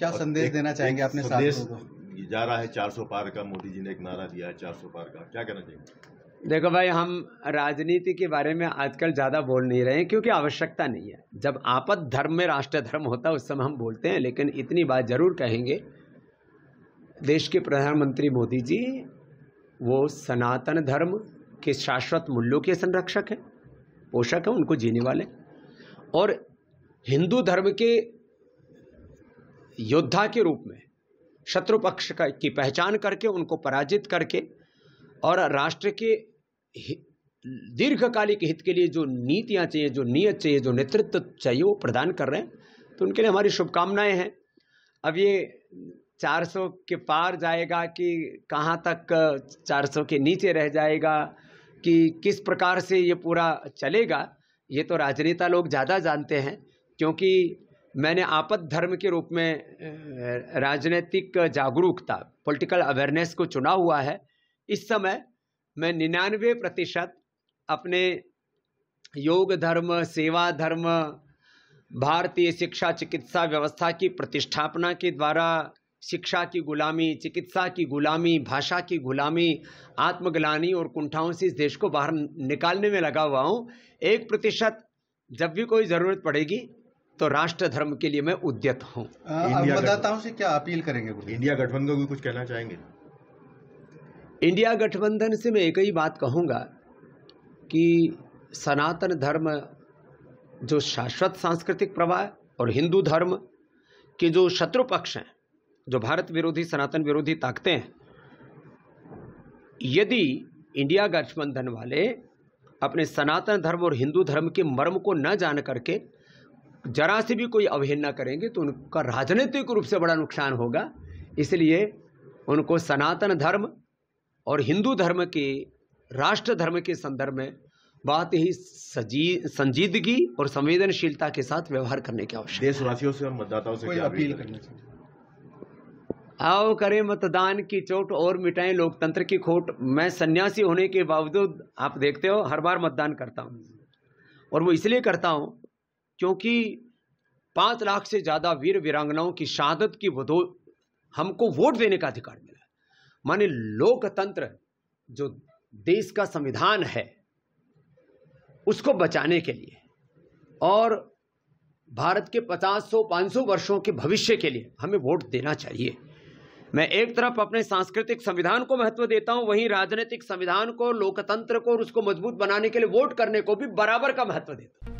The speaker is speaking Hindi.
क्या संदेश देना चाहेंगे आपने संदेश जा रहा है चार पार का मोदी जी ने एक नारा दिया है चार पार का क्या कहना चाहेंगे देखो भाई हम राजनीति के बारे में आजकल ज़्यादा बोल नहीं रहे हैं क्योंकि आवश्यकता नहीं है जब आपद धर्म में राष्ट्र धर्म होता है उस समय हम बोलते हैं लेकिन इतनी बात जरूर कहेंगे देश के प्रधानमंत्री मोदी जी वो सनातन धर्म के शाश्वत मूल्यों के संरक्षक हैं पोषक हैं उनको जीने वाले और हिंदू धर्म के योद्धा के रूप में शत्रु पक्ष का की पहचान करके उनको पराजित करके और राष्ट्र के दीर्घकालिक हित के लिए जो नीतियाँ चाहिए जो नियत चाहिए जो नेतृत्व चाहिए वो प्रदान कर रहे हैं तो उनके लिए हमारी शुभकामनाएं हैं अब ये 400 के पार जाएगा कि कहाँ तक 400 के नीचे रह जाएगा कि किस प्रकार से ये पूरा चलेगा ये तो राजनेता लोग ज़्यादा जानते हैं क्योंकि मैंने आपद धर्म के रूप में राजनीतिक जागरूकता पॉलिटिकल अवेयरनेस को चुना हुआ है इस समय मैं निन्यानवे प्रतिशत अपने योग धर्म सेवा धर्म भारतीय शिक्षा चिकित्सा व्यवस्था की प्रतिष्ठापना के द्वारा शिक्षा की गुलामी चिकित्सा की गुलामी भाषा की गुलामी आत्मग्लानी और कुंठाओं से इस देश को बाहर निकालने में लगा हुआ हूँ एक प्रतिशत जब भी कोई ज़रूरत पड़ेगी तो राष्ट्र धर्म के लिए मैं उद्यत हूँ मतदाताओं से क्या अपील करेंगे इंडिया गठबंधन को कुछ कहना चाहेंगे इंडिया गठबंधन से मैं एक ही बात कहूँगा कि सनातन धर्म जो शाश्वत सांस्कृतिक प्रवाह और हिंदू धर्म के जो शत्रु पक्ष हैं जो भारत विरोधी सनातन विरोधी ताकतें हैं यदि इंडिया गठबंधन वाले अपने सनातन धर्म और हिंदू धर्म के मर्म को न जान करके जरा से भी कोई अवहेलना करेंगे तो उनका राजनीतिक रूप से बड़ा नुकसान होगा इसलिए उनको सनातन धर्म और हिंदू धर्म के राष्ट्र धर्म के संदर्भ में बात ही सजी संजीदगी और संवेदनशीलता के साथ व्यवहार करने की आवश्यकता देशवासियों से और मतदाताओं से क्या अपील करना चाहिए आओ करें मतदान की चोट और मिटाएं लोकतंत्र की खोट मैं सन्यासी होने के बावजूद आप देखते हो हर बार मतदान करता हूं और वो इसलिए करता हूं क्योंकि पाँच लाख से ज़्यादा वीर वीरांगनाओं की शहादत की वो हमको वोट देने का अधिकार मिला माने लोकतंत्र जो देश का संविधान है उसको बचाने के लिए और भारत के 500 500 वर्षों के भविष्य के लिए हमें वोट देना चाहिए मैं एक तरफ अपने सांस्कृतिक संविधान को महत्व देता हूं वहीं राजनीतिक संविधान को लोकतंत्र को और उसको मजबूत बनाने के लिए वोट करने को भी बराबर का महत्व देता हूं